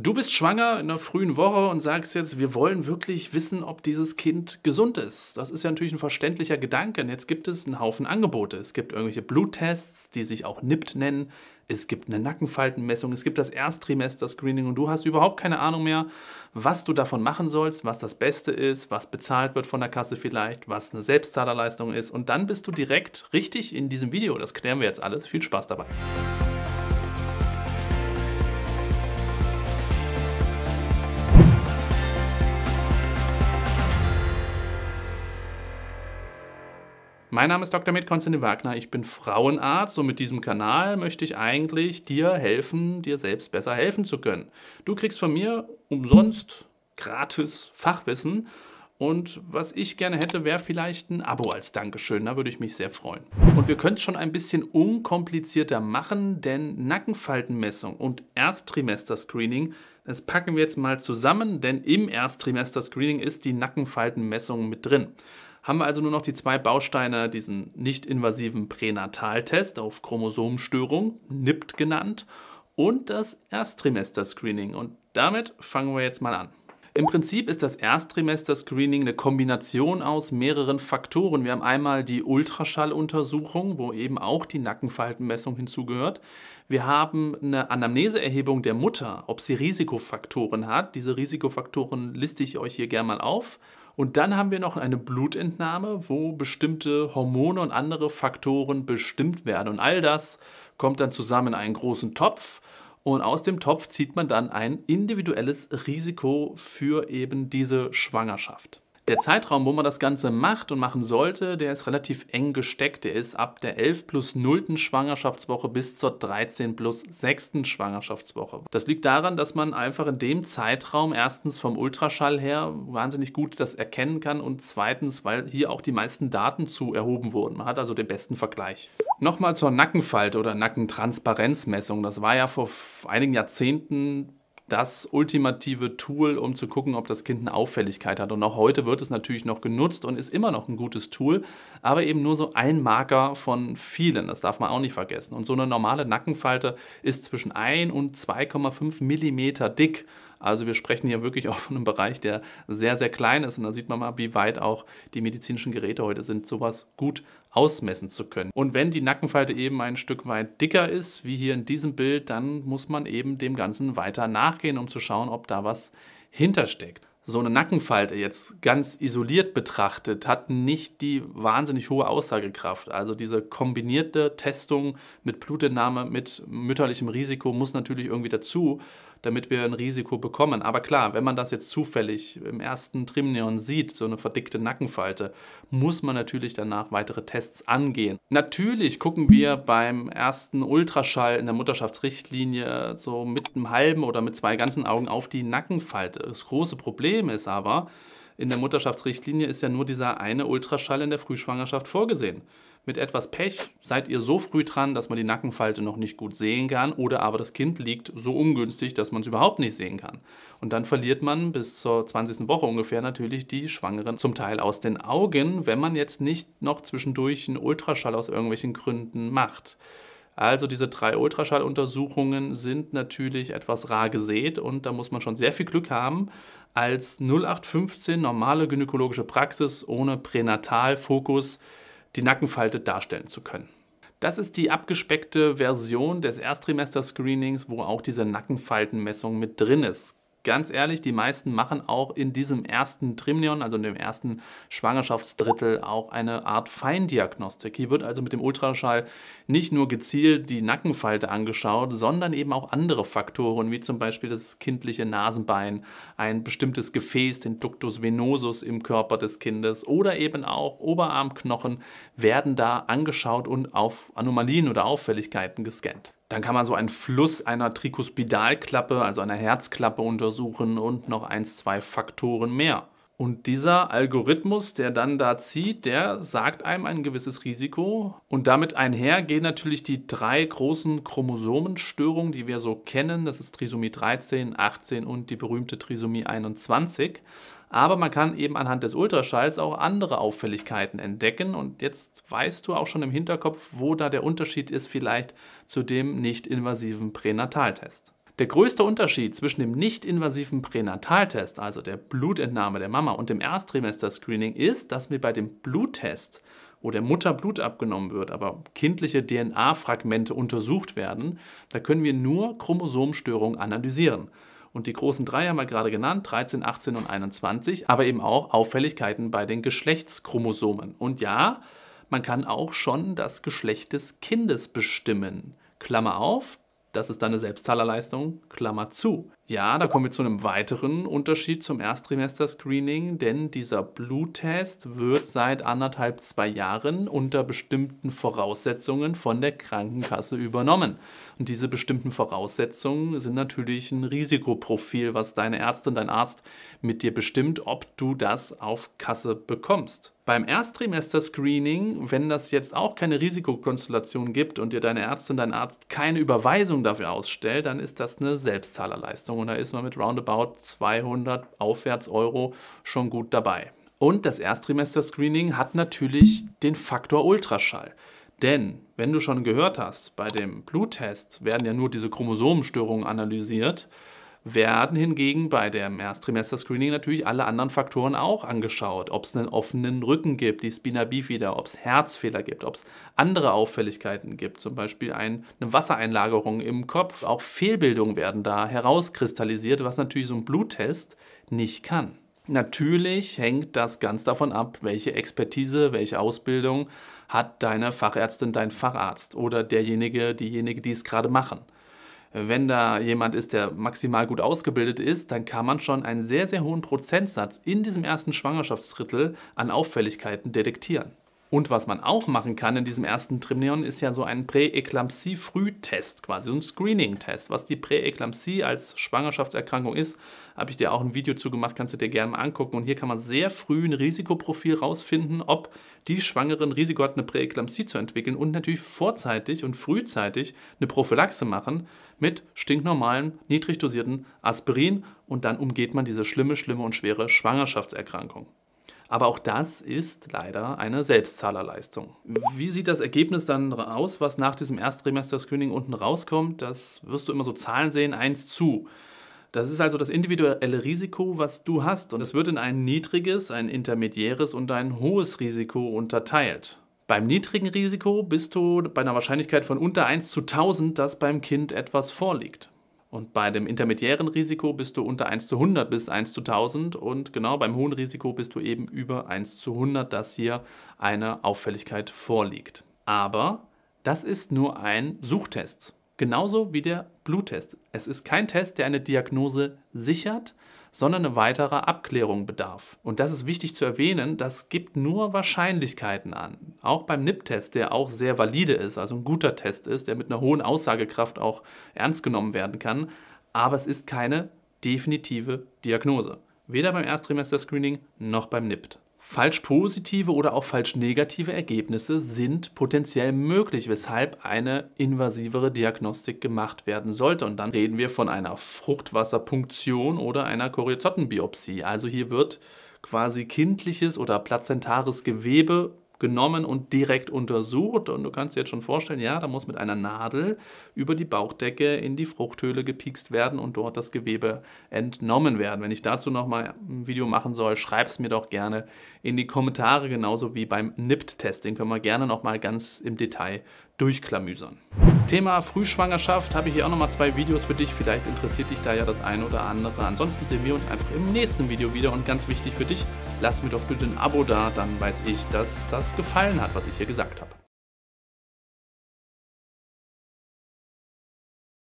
Du bist schwanger in der frühen Woche und sagst jetzt, wir wollen wirklich wissen, ob dieses Kind gesund ist. Das ist ja natürlich ein verständlicher Gedanke. Und jetzt gibt es einen Haufen Angebote. Es gibt irgendwelche Bluttests, die sich auch NIPT nennen. Es gibt eine Nackenfaltenmessung. Es gibt das Ersttrimester-Screening. Und du hast überhaupt keine Ahnung mehr, was du davon machen sollst, was das Beste ist, was bezahlt wird von der Kasse vielleicht, was eine Selbstzahlerleistung ist. Und dann bist du direkt richtig in diesem Video. Das klären wir jetzt alles. Viel Spaß dabei. Mein Name ist Dr. Med Konstantin Wagner, ich bin Frauenarzt und mit diesem Kanal möchte ich eigentlich dir helfen, dir selbst besser helfen zu können. Du kriegst von mir umsonst gratis Fachwissen und was ich gerne hätte, wäre vielleicht ein Abo als Dankeschön. Da würde ich mich sehr freuen. Und wir können es schon ein bisschen unkomplizierter machen, denn Nackenfaltenmessung und Ersttrimester-Screening, das packen wir jetzt mal zusammen, denn im Ersttrimester-Screening ist die Nackenfaltenmessung mit drin haben wir also nur noch die zwei Bausteine, diesen nicht-invasiven Pränataltest auf Chromosomenstörung, NIPT genannt, und das Ersttrimester-Screening. Und damit fangen wir jetzt mal an. Im Prinzip ist das Ersttrimester-Screening eine Kombination aus mehreren Faktoren. Wir haben einmal die Ultraschalluntersuchung, wo eben auch die Nackenfaltenmessung hinzugehört. Wir haben eine Anamneseerhebung der Mutter, ob sie Risikofaktoren hat. Diese Risikofaktoren liste ich euch hier gerne mal auf. Und dann haben wir noch eine Blutentnahme, wo bestimmte Hormone und andere Faktoren bestimmt werden. Und all das kommt dann zusammen in einen großen Topf. Und aus dem Topf zieht man dann ein individuelles Risiko für eben diese Schwangerschaft. Der Zeitraum, wo man das Ganze macht und machen sollte, der ist relativ eng gesteckt. Der ist ab der 11 plus 0. Schwangerschaftswoche bis zur 13 plus 6. Schwangerschaftswoche. Das liegt daran, dass man einfach in dem Zeitraum erstens vom Ultraschall her wahnsinnig gut das erkennen kann und zweitens, weil hier auch die meisten Daten zu erhoben wurden. Man hat also den besten Vergleich. Nochmal zur Nackenfalte oder Nackentransparenzmessung. Das war ja vor einigen Jahrzehnten das ultimative Tool, um zu gucken, ob das Kind eine Auffälligkeit hat. Und auch heute wird es natürlich noch genutzt und ist immer noch ein gutes Tool, aber eben nur so ein Marker von vielen. Das darf man auch nicht vergessen. Und so eine normale Nackenfalte ist zwischen 1 und 2,5 Millimeter dick. Also wir sprechen hier wirklich auch von einem Bereich, der sehr, sehr klein ist. Und da sieht man mal, wie weit auch die medizinischen Geräte heute sind, sowas gut ausmessen zu können. Und wenn die Nackenfalte eben ein Stück weit dicker ist, wie hier in diesem Bild, dann muss man eben dem Ganzen weiter nachgehen, um zu schauen, ob da was hintersteckt so eine Nackenfalte jetzt ganz isoliert betrachtet, hat nicht die wahnsinnig hohe Aussagekraft. Also diese kombinierte Testung mit Blutentnahme, mit mütterlichem Risiko muss natürlich irgendwie dazu damit wir ein Risiko bekommen. Aber klar, wenn man das jetzt zufällig im ersten Trimneon sieht, so eine verdickte Nackenfalte, muss man natürlich danach weitere Tests angehen. Natürlich gucken wir beim ersten Ultraschall in der Mutterschaftsrichtlinie so mit einem halben oder mit zwei ganzen Augen auf die Nackenfalte. Das große Problem ist aber, in der Mutterschaftsrichtlinie ist ja nur dieser eine Ultraschall in der Frühschwangerschaft vorgesehen. Mit etwas Pech seid ihr so früh dran, dass man die Nackenfalte noch nicht gut sehen kann oder aber das Kind liegt so ungünstig, dass man es überhaupt nicht sehen kann. Und dann verliert man bis zur 20. Woche ungefähr natürlich die Schwangeren zum Teil aus den Augen, wenn man jetzt nicht noch zwischendurch einen Ultraschall aus irgendwelchen Gründen macht. Also diese drei Ultraschalluntersuchungen sind natürlich etwas rar gesät und da muss man schon sehr viel Glück haben, als 0815 normale gynäkologische Praxis ohne Pränatalfokus die Nackenfalte darstellen zu können. Das ist die abgespeckte Version des Erstrimester-Screenings, wo auch diese Nackenfaltenmessung mit drin ist ganz ehrlich, die meisten machen auch in diesem ersten Trimnion, also in dem ersten Schwangerschaftsdrittel, auch eine Art Feindiagnostik. Hier wird also mit dem Ultraschall nicht nur gezielt die Nackenfalte angeschaut, sondern eben auch andere Faktoren, wie zum Beispiel das kindliche Nasenbein, ein bestimmtes Gefäß, den Ductus venosus im Körper des Kindes oder eben auch Oberarmknochen werden da angeschaut und auf Anomalien oder Auffälligkeiten gescannt. Dann kann man so einen Fluss einer Trikuspidalklappe, also einer Herzklappe untersuchen und noch eins, zwei Faktoren mehr. Und dieser Algorithmus, der dann da zieht, der sagt einem ein gewisses Risiko. Und damit einher gehen natürlich die drei großen Chromosomenstörungen, die wir so kennen. Das ist Trisomie 13, 18 und die berühmte Trisomie 21. Aber man kann eben anhand des Ultraschalls auch andere Auffälligkeiten entdecken. Und jetzt weißt du auch schon im Hinterkopf, wo da der Unterschied ist vielleicht zu dem nicht invasiven Pränataltest. Der größte Unterschied zwischen dem nicht-invasiven Pränataltest, also der Blutentnahme der Mama, und dem Ersttrimester-Screening ist, dass mir bei dem Bluttest, wo der Mutter Blut abgenommen wird, aber kindliche DNA-Fragmente untersucht werden, da können wir nur Chromosomstörungen analysieren. Und die großen drei haben wir gerade genannt, 13, 18 und 21, aber eben auch Auffälligkeiten bei den Geschlechtschromosomen. Und ja, man kann auch schon das Geschlecht des Kindes bestimmen. Klammer auf, das ist dann eine Selbstzahlerleistung, Klammer zu. Ja, da kommen wir zu einem weiteren Unterschied zum Ersttrimester-Screening, denn dieser Bluttest wird seit anderthalb, zwei Jahren unter bestimmten Voraussetzungen von der Krankenkasse übernommen. Und diese bestimmten Voraussetzungen sind natürlich ein Risikoprofil, was deine Ärztin, dein Arzt mit dir bestimmt, ob du das auf Kasse bekommst. Beim Ersttrimester-Screening, wenn das jetzt auch keine Risikokonstellation gibt und dir deine Ärztin, dein Arzt keine Überweisung dafür ausstellt, dann ist das eine Selbstzahlerleistung. Saison. Und da ist man mit roundabout 200 aufwärts Euro schon gut dabei. Und das Erstrimester-Screening hat natürlich den Faktor Ultraschall. Denn, wenn du schon gehört hast, bei dem Bluttest werden ja nur diese Chromosomenstörungen analysiert werden hingegen bei dem Erstrimester-Screening natürlich alle anderen Faktoren auch angeschaut. Ob es einen offenen Rücken gibt, die Spina bifida, ob es Herzfehler gibt, ob es andere Auffälligkeiten gibt, zum Beispiel ein, eine Wassereinlagerung im Kopf. Auch Fehlbildungen werden da herauskristallisiert, was natürlich so ein Bluttest nicht kann. Natürlich hängt das ganz davon ab, welche Expertise, welche Ausbildung hat deine Fachärztin, dein Facharzt oder derjenige, diejenige, die es gerade machen wenn da jemand ist, der maximal gut ausgebildet ist, dann kann man schon einen sehr, sehr hohen Prozentsatz in diesem ersten Schwangerschaftsdrittel an Auffälligkeiten detektieren. Und was man auch machen kann in diesem ersten Trimneon ist ja so ein Präeklampsie-Frühtest, quasi ein Screening-Test. Was die Präeklampsie als Schwangerschaftserkrankung ist, habe ich dir auch ein Video zu gemacht, kannst du dir gerne mal angucken. Und hier kann man sehr früh ein Risikoprofil rausfinden, ob die Schwangeren Risiko hat, eine Präeklampsie zu entwickeln und natürlich vorzeitig und frühzeitig eine Prophylaxe machen mit stinknormalen, niedrig dosierten Aspirin und dann umgeht man diese schlimme, schlimme und schwere Schwangerschaftserkrankung. Aber auch das ist leider eine Selbstzahlerleistung. Wie sieht das Ergebnis dann aus, was nach diesem erstremester screening unten rauskommt? Das wirst du immer so Zahlen sehen, 1 zu. Das ist also das individuelle Risiko, was du hast. Und es wird in ein niedriges, ein intermediäres und ein hohes Risiko unterteilt. Beim niedrigen Risiko bist du bei einer Wahrscheinlichkeit von unter 1 zu 1000, dass beim Kind etwas vorliegt. Und bei dem intermediären Risiko bist du unter 1 zu 100 bis 1 zu 1000 und genau beim hohen Risiko bist du eben über 1 zu 100, dass hier eine Auffälligkeit vorliegt. Aber das ist nur ein Suchtest, genauso wie der Bluttest. Es ist kein Test, der eine Diagnose sichert, sondern eine weitere Abklärung bedarf. Und das ist wichtig zu erwähnen, das gibt nur Wahrscheinlichkeiten an. Auch beim NIP-Test, der auch sehr valide ist, also ein guter Test ist, der mit einer hohen Aussagekraft auch ernst genommen werden kann, aber es ist keine definitive Diagnose. Weder beim Ersttrimester-Screening noch beim NIPT. Falsch positive oder auch falsch negative Ergebnisse sind potenziell möglich, weshalb eine invasivere Diagnostik gemacht werden sollte. Und dann reden wir von einer Fruchtwasserpunktion oder einer Choriotottenbiopsie. Also hier wird quasi kindliches oder plazentares Gewebe genommen und direkt untersucht. Und du kannst dir jetzt schon vorstellen, ja, da muss mit einer Nadel über die Bauchdecke in die Fruchthöhle gepikst werden und dort das Gewebe entnommen werden. Wenn ich dazu nochmal ein Video machen soll, schreib es mir doch gerne in die Kommentare, genauso wie beim NIPT-Test. Den können wir gerne nochmal ganz im Detail durchklamüsern. Thema Frühschwangerschaft habe ich hier auch nochmal zwei Videos für dich. Vielleicht interessiert dich da ja das eine oder andere. Ansonsten sehen wir uns einfach im nächsten Video wieder. Und ganz wichtig für dich, lass mir doch bitte ein Abo da, dann weiß ich, dass das gefallen hat, was ich hier gesagt habe.